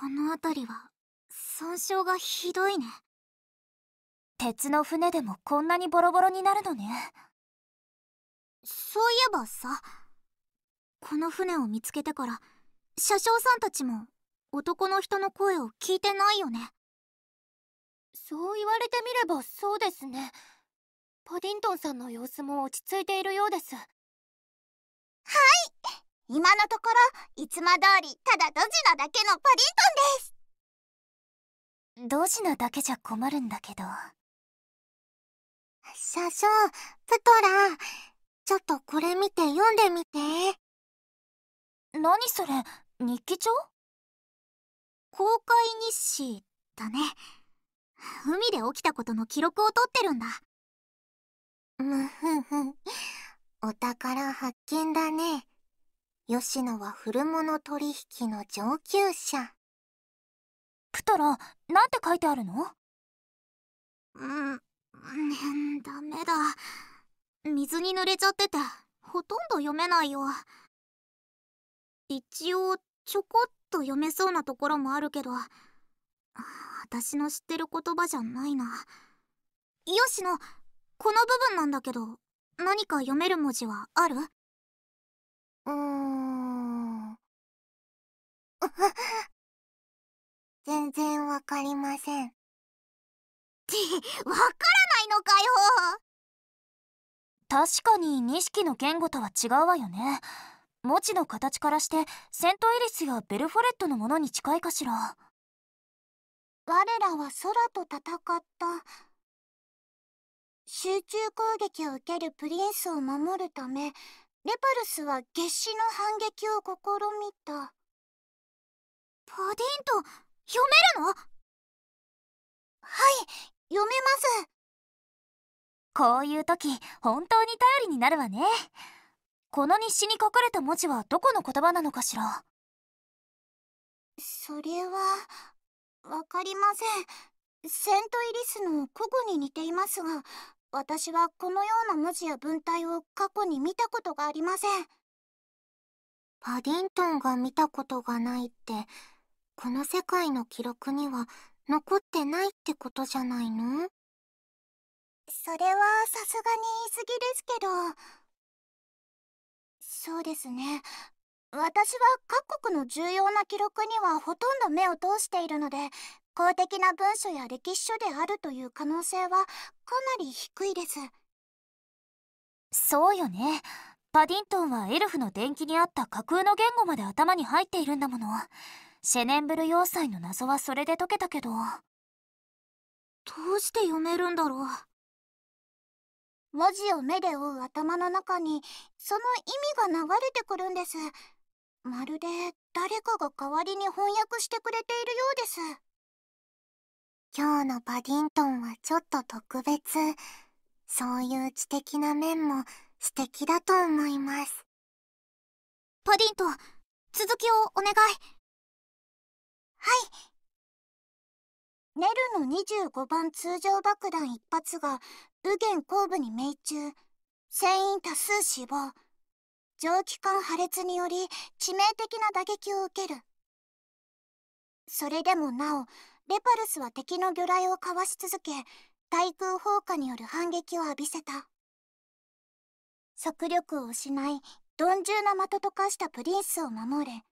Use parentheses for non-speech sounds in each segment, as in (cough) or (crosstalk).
この辺りは損傷がひどいね鉄の船でもこんなにボロボロになるのねそういえばさこの船を見つけてから車掌さんたちも男の人の声を聞いてないよねそう言われてみればそうですねパディントンさんの様子も落ち着いているようですはい今のところいつも通りただドジなだけのパディントンですドジなだけじゃ困るんだけど車掌プトラちょっとこれ見て読んでみて何それ日記帳公開日誌だね海で起きたことの記録を取ってるんだむふふお宝発見だね吉野は古物取引の上級者。プトラ、なんて書いてあるのうん、ダメだ。水に濡れちゃってて、ほとんど読めないよ。一応、ちょこっと読めそうなところもあるけど、私の知ってる言葉じゃないな。吉野この部分なんだけど、何か読める文字はある (laughs) 全然わかりません。って、わからないのかよ確かに錦の言語とは違うわよね。文字の形からしてセントエリスやベルフォレットのものに近いかしら。我らは空と戦った。集中攻撃を受けるプリンスを守るためレパルスは月死の反撃を試みたパディントン読めるのはい読めますこういう時本当に頼りになるわねこの日誌に書かれた文字はどこの言葉なのかしらそれはわかりませんセントイリスの個々に似ていますが私はこのような文字や文体を過去に見たことがありません。パディントンが見たことがないって、この世界の記録には残ってないってことじゃないのそれはさすがに言い過ぎですけど。そうですね。私は各国の重要な記録にはほとんど目を通しているので、公的な文書や歴史書であるという可能性はかなり低いですそうよねパディントンはエルフの伝記にあった架空の言語まで頭に入っているんだものシェネンブル要塞の謎はそれで解けたけどどうして読めるんだろう文字を目で追う頭の中にその意味が流れてくるんですまるで誰かが代わりに翻訳してくれているようです今日のパディントンはちょっと特別そういう知的な面も素敵だと思いますパディントン続きをお願いはいネルの25番通常爆弾1発が右舷後部に命中船員多数死亡蒸気管破裂により致命的な打撃を受けるそれでもなおレパルスは敵の魚雷をかわし続け対空砲火による反撃を浴びせた速力を失い鈍重な的と化したプリンスを守れ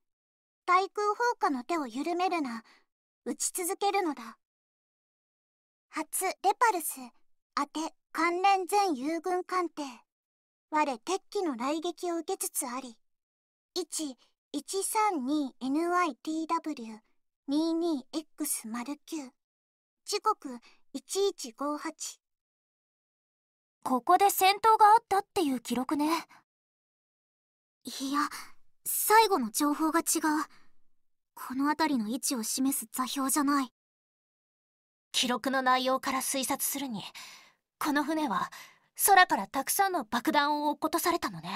対空砲火の手を緩めるな撃ち続けるのだ初レパルス当て関連全友軍艦艇我敵機の雷撃を受けつつあり 1132NYTW 22x09 時刻1158ここで戦闘があったっていう記録ねいや最後の情報が違うこの辺りの位置を示す座標じゃない記録の内容から推察するにこの船は空からたくさんの爆弾を落っことされたのね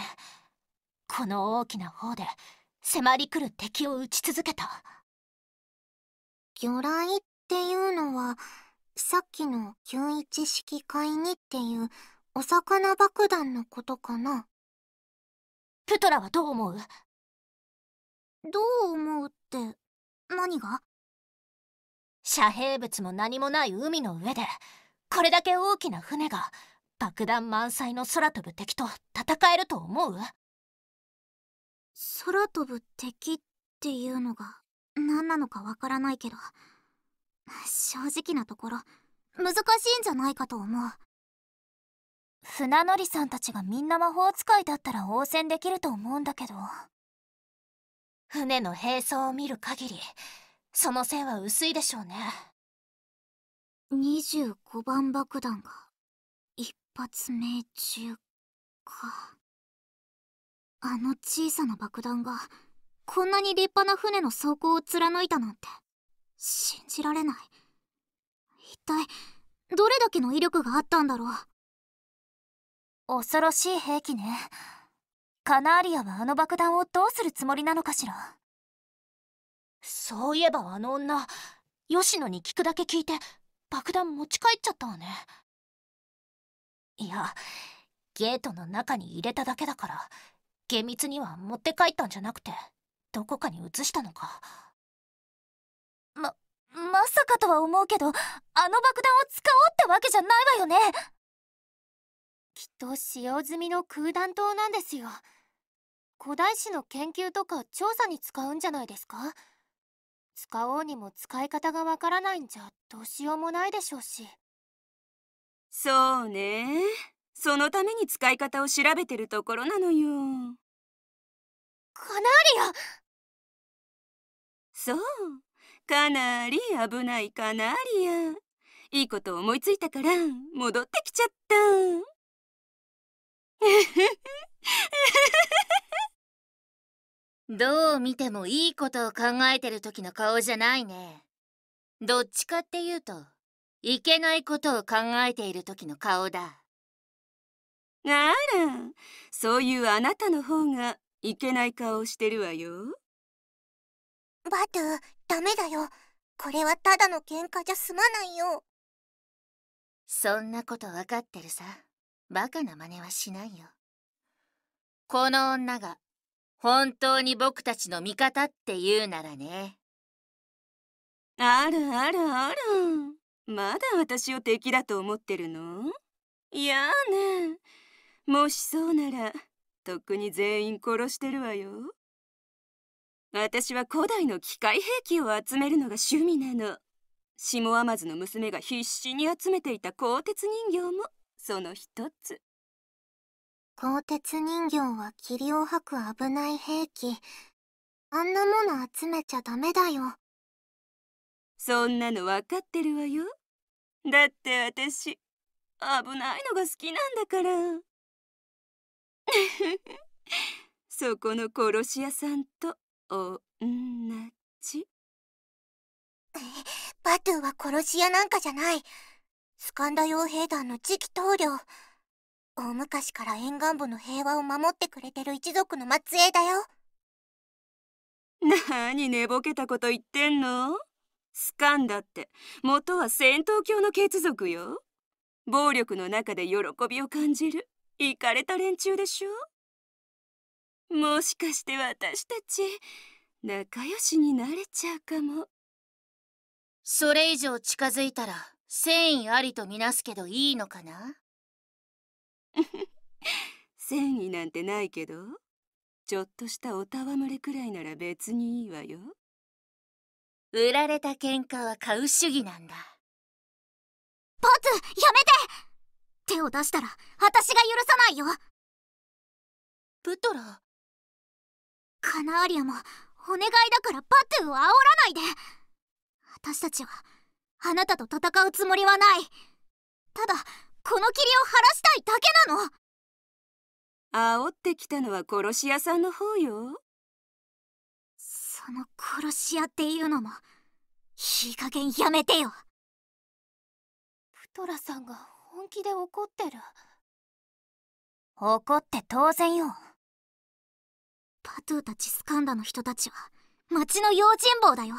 この大きな方で迫り来る敵を撃ち続けた魚雷っていうのはさっきの91式海にっていうお魚爆弾のことかなプトラはどう思うどう思うって何が遮蔽物も何もない海の上でこれだけ大きな船が爆弾満載の空飛ぶ敵と戦えると思う空飛ぶ敵っていうのが何なのかわからないけど正直なところ難しいんじゃないかと思う船乗りさんたちがみんな魔法使いだったら応戦できると思うんだけど船の並走を見る限りその線は薄いでしょうね25番爆弾が一発命中かあの小さな爆弾がこんなに立派な船の装甲を貫いたなんて信じられない一体どれだけの威力があったんだろう恐ろしい兵器ねカナーリアはあの爆弾をどうするつもりなのかしらそういえばあの女吉野に聞くだけ聞いて爆弾持ち帰っちゃったわねいやゲートの中に入れただけだから厳密には持って帰ったんじゃなくてどこかに移したのかままさかとは思うけどあの爆弾を使おうってわけじゃないわよねきっと使用済みの空弾灯なんですよ古代史の研究とか調査に使うんじゃないですか使おうにも使い方がわからないんじゃどうしようもないでしょうしそうねそのために使い方を調べてるところなのよカナーリアそうかなり危ないカナリアいいこと思いついたから戻ってきちゃった (laughs) どう見てもいいことを考えてる時の顔じゃないねどっちかっていうといけないことを考えている時の顔だあらそういうあなたの方がいけない顔してるわよバトゥ、ダメだよ。これはただの喧嘩じゃ済まないよ。そんなことわかってるさ。バカな真似はしないよ。この女が、本当に僕たちの味方って言うならね。あるあるあら。まだ私を敵だと思ってるのいやね。もしそうなら、とっくに全員殺してるわよ。私は古代の機械兵器を集めるのが趣味なのシモアマズの娘が必死に集めていた鋼鉄人形もその一つ鋼鉄人形は霧を吐く危ない兵器あんなもの集めちゃダメだよそんなの分かってるわよだって私危ないのが好きなんだから (laughs) そこの殺し屋さんとおんなじバトゥは殺し屋なんかじゃないスカンダ傭兵団の次期棟梁大昔から沿岸部の平和を守ってくれてる一族の末裔だよなに寝ぼけたこと言ってんのスカンダって元は戦闘教の血族よ暴力の中で喜びを感じるイカれた連中でしょもしかして私たち仲良しになれちゃうかもそれ以上近づいたら繊維ありとみなすけどいいのかな繊維 (laughs) なんてないけどちょっとしたおたわむれくらいなら別にいいわよ売られた喧嘩は買う主義なんだポツやめて手を出したら私が許さないよプトラカナーリアもお願いだからパトゥーを煽らないで私たちはあなたと戦うつもりはないただこの霧を晴らしたいだけなの煽ってきたのは殺し屋さんの方よその殺し屋っていうのもいい加減やめてよプトラさんが本気で怒ってる怒って当然よパトゥーたちスカンダの人たちは町の用心棒だよ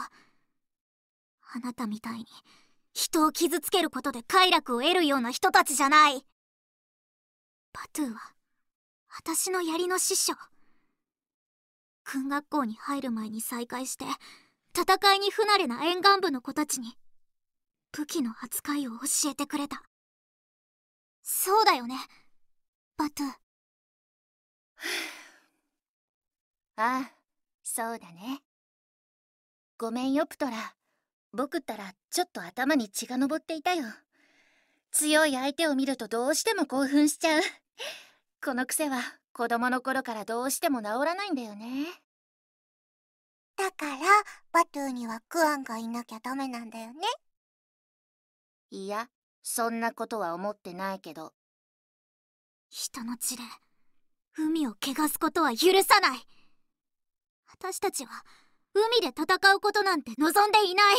あなたみたいに人を傷つけることで快楽を得るような人たちじゃないパトゥーは私の槍の師匠軍学校に入る前に再会して戦いに不慣れな沿岸部の子たちに武器の扱いを教えてくれたそうだよねバトゥああそうだねごめんよプトラ僕ったらちょっと頭に血が上っていたよ強い相手を見るとどうしても興奮しちゃうこの癖は子供の頃からどうしても治らないんだよねだからバトゥーにはクアンがいなきゃダメなんだよねいやそんなことは思ってないけど人の血で海を汚すことは許さない私たちは海で戦うことなんて望んでいない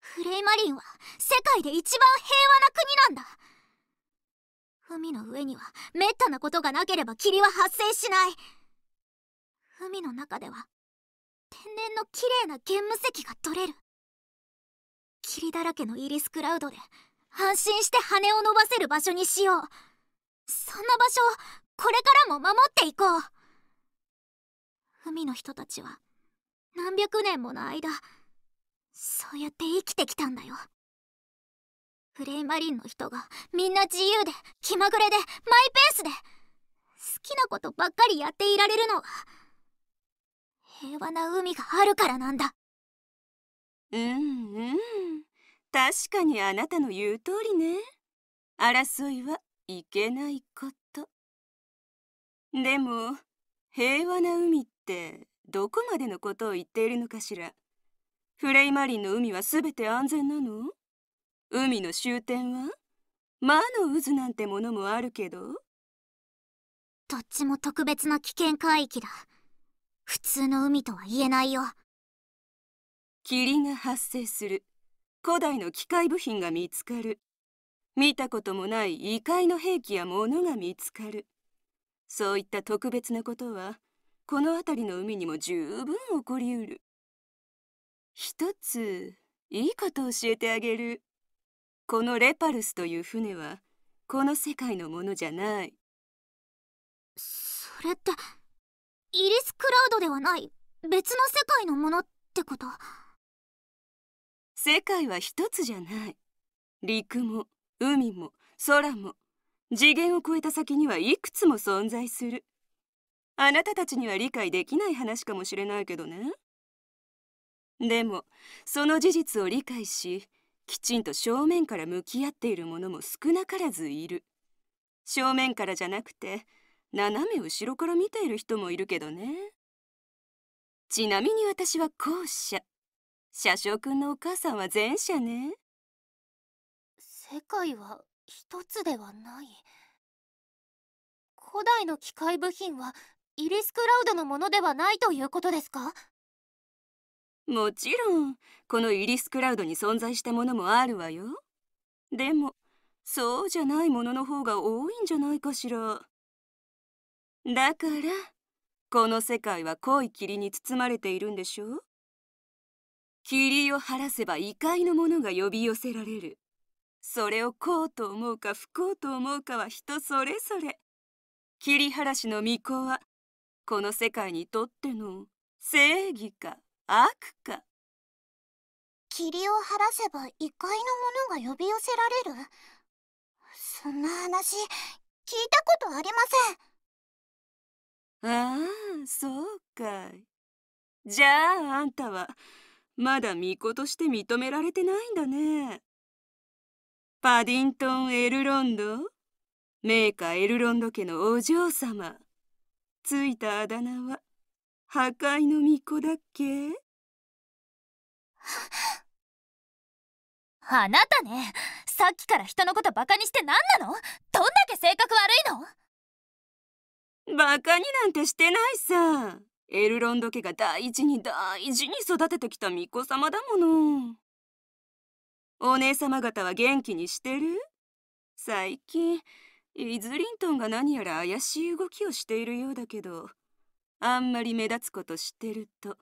フレイマリンは世界で一番平和な国なんだ海の上には滅多なことがなければ霧は発生しない海の中では天然の綺麗な玄武石が取れる霧だらけのイリスクラウドで安心して羽を伸ばせる場所にしようそんな場所をこれからも守っていこう海の人たちは何百年もの間そうやって生きてきたんだよフレイマリンの人がみんな自由で気まぐれでマイペースで好きなことばっかりやっていられるのは平和な海があるからなんだうんうん確かにあなたの言う通りね争いはいけないことでも平和な海っってどこまでのことを言っているのかしらフレイマリンの海は全て安全なの海の終点は魔の渦なんてものもあるけどどっちも特別な危険海域だ普通の海とは言えないよ霧が発生する古代の機械部品が見つかる見たこともない異界の兵器や物が見つかるそういった特別なことはこの辺りの海にも十分起こりうる一ついいこと教えてあげるこのレパルスという船はこの世界のものじゃないそれってイリス・クラウドではない別の世界のものってこと世界は一つじゃない陸も海も空も次元を超えた先にはいくつも存在するあなたたちには理解できない話かもしれないけどねでもその事実を理解しきちんと正面から向き合っている者も少なからずいる正面からじゃなくて斜め後ろから見ている人もいるけどねちなみに私は後者車掌くんのお母さんは前者ね世界は一つではない古代の機械部品はイリス・クラウドのものではないということですかもちろんこのイリス・クラウドに存在したものもあるわよでもそうじゃないものの方が多いんじゃないかしらだからこの世界は濃い霧に包まれているんでしょう霧を晴らせば異界のものが呼び寄せられるそれをこうと思うか不幸と思うかは人それぞれ霧晴らしの巫女はこの世界にとっての正義か悪か霧を晴らせば異界のものが呼び寄せられるそんな話聞いたことありませんああそうかいじゃああんたはまだ巫女として認められてないんだねパディントン・エルロンド名家エルロンド家のお嬢様ついたあだ名は破壊の巫女だっけあなたねさっきから人のことバカにして何なのどんだけ性格悪いのバカになんてしてないさエルロンド家が大事に大事に育ててきた巫女様だものお姉様方は元気にしてる最近イズリントンが何やら怪しい動きをしているようだけどあんまり目立つことしてると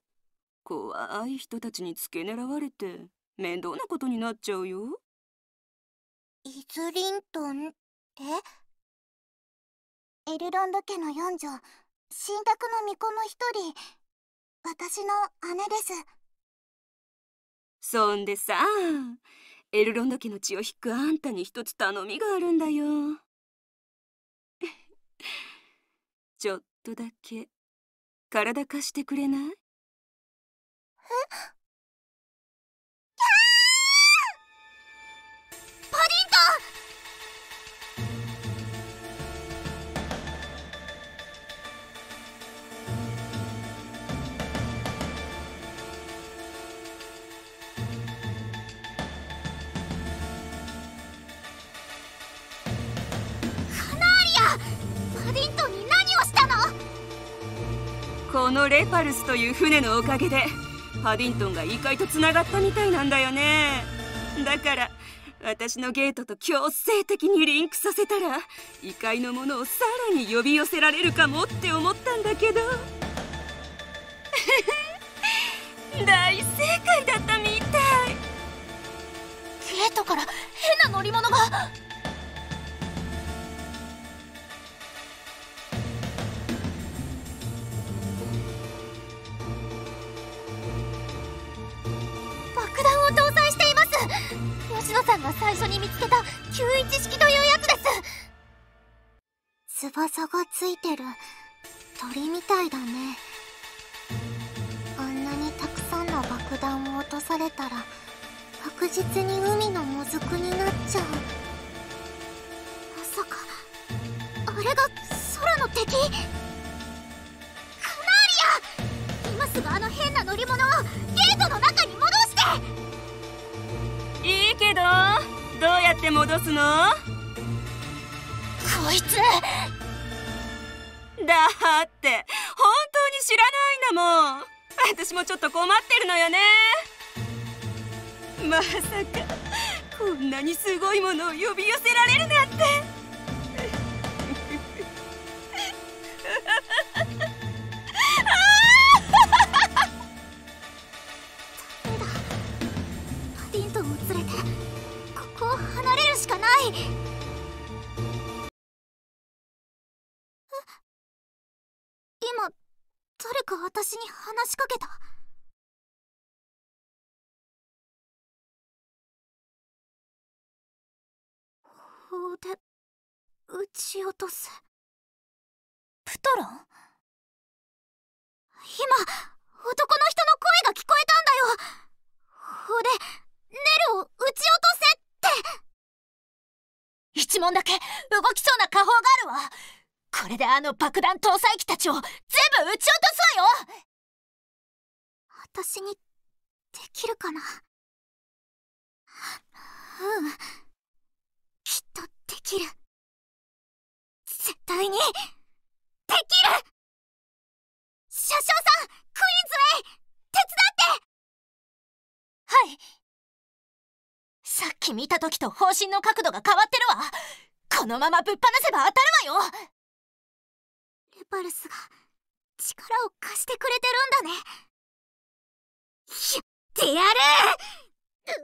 怖い人たちに付け狙われて面倒なことになっちゃうよイズリントンってエルロンド家の四女神託の巫女の一人私の姉ですそんでさエルロンド家の血を引くあんたに一つ頼みがあるんだよちょっとだけ体貸してくれないえこのレパルスという船のおかげでパディントンが異界とつながったみたいなんだよねだから私のゲートと強制的にリンクさせたら異界のものをさらに呼び寄せられるかもって思ったんだけど (laughs) 大正解だったみたいゲートから変な乗り物が吉野さんが最初に見つけた91式というやつです翼がついてる鳥みたいだねあんなにたくさんの爆弾を落とされたら確実に海のもずくになっちゃうまさかあれが空の敵て戻すのこいつだって本当に知らないんだもん私もちょっと困ってるのよねまさかこんなにすごいものを呼び寄せられるなんて話しかけた法で撃ち落とすプトロン今男の人の声が聞こえたんだよ法でネルを撃ち落とせって一問だけ動きそうな下方があるわこれであの爆弾搭載機たちを全部撃ち落とすわよ私にできるかなうんきっとできる絶対にできる車掌さんクイーンズウェイ手伝ってはいさっき見た時と方針の角度が変わってるわこのままぶっ放せば当たるわよルパルスが力を貸してくれてるんだねってやるうりゃ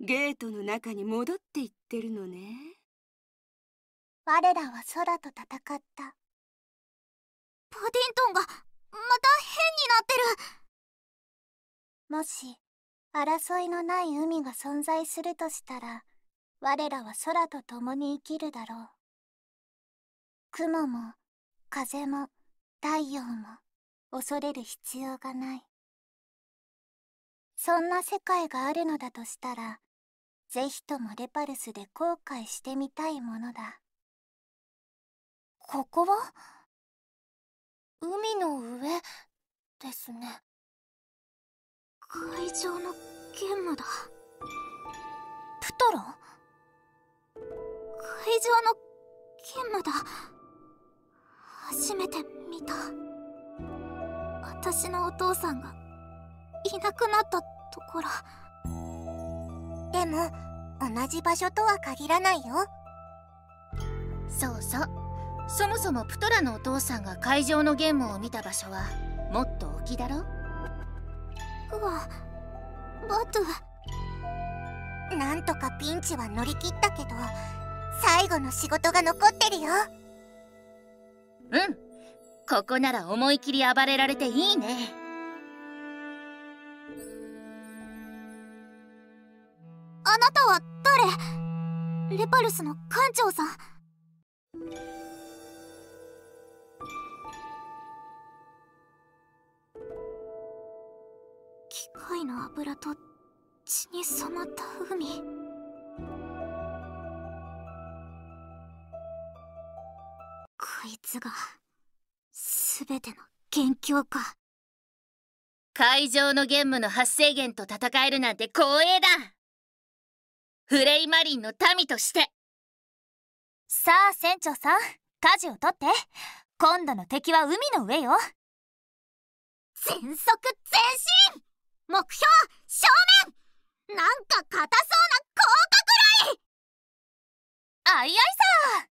ーゲートの中に戻っていってるのね我らは空と戦ったパディントンがまた変になってるもし争いのない海が存在するとしたら、我らは空と共に生きるだろう。雲も、風も、太陽も、恐れる必要がない。そんな世界があるのだとしたら、ぜひともレパルスで後悔してみたいものだ。ここは海の上ですね。会場のゲームだプトロ会場のゲームだ初めて見た私のお父さんがいなくなったところでも同じ場所とは限らないよそうそうそもそもプトラのお父さんが会場のゲームを見た場所はもっと沖だろわバトなんとかピンチは乗り切ったけど最後の仕事が残ってるようんここなら思い切り暴れられていいねあなたは誰レパルスの艦長さん貝の油と血に染まった海こいつが全ての元凶か会場のゲームの発生源と戦えるなんて光栄だフレイマリンの民としてさあ船長さん舵を取って今度の敵は海の上よ全速前進目標正面なんか硬そうな甲殻類あいあいさ